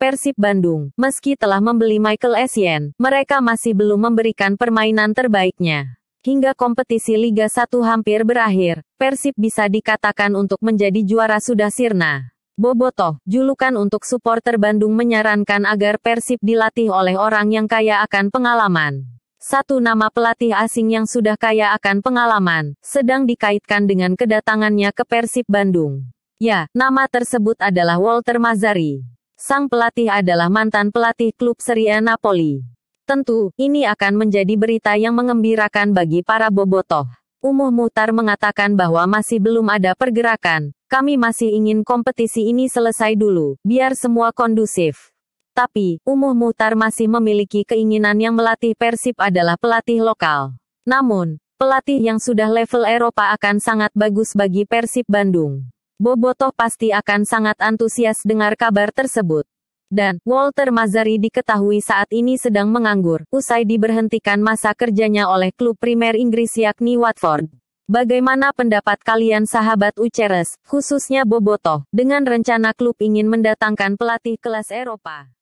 Persib Bandung. Meski telah membeli Michael Essien, mereka masih belum memberikan permainan terbaiknya. Hingga kompetisi Liga 1 hampir berakhir, Persib bisa dikatakan untuk menjadi juara sudah sirna. Bobotoh, julukan untuk supporter Bandung menyarankan agar Persib dilatih oleh orang yang kaya akan pengalaman. Satu nama pelatih asing yang sudah kaya akan pengalaman, sedang dikaitkan dengan kedatangannya ke Persib Bandung. Ya, nama tersebut adalah Walter Mazari. Sang pelatih adalah mantan pelatih klub Serie Napoli. Tentu, ini akan menjadi berita yang mengembirakan bagi para bobotoh. Umuh Muhtar mengatakan bahwa masih belum ada pergerakan. Kami masih ingin kompetisi ini selesai dulu, biar semua kondusif. Tapi, Umuh Muhtar masih memiliki keinginan yang melatih Persib adalah pelatih lokal. Namun, pelatih yang sudah level Eropa akan sangat bagus bagi Persib Bandung. Bobotoh pasti akan sangat antusias dengar kabar tersebut. Dan, Walter Mazzari diketahui saat ini sedang menganggur, usai diberhentikan masa kerjanya oleh klub primer Inggris yakni Watford. Bagaimana pendapat kalian sahabat Uceres, khususnya Bobotoh, dengan rencana klub ingin mendatangkan pelatih kelas Eropa?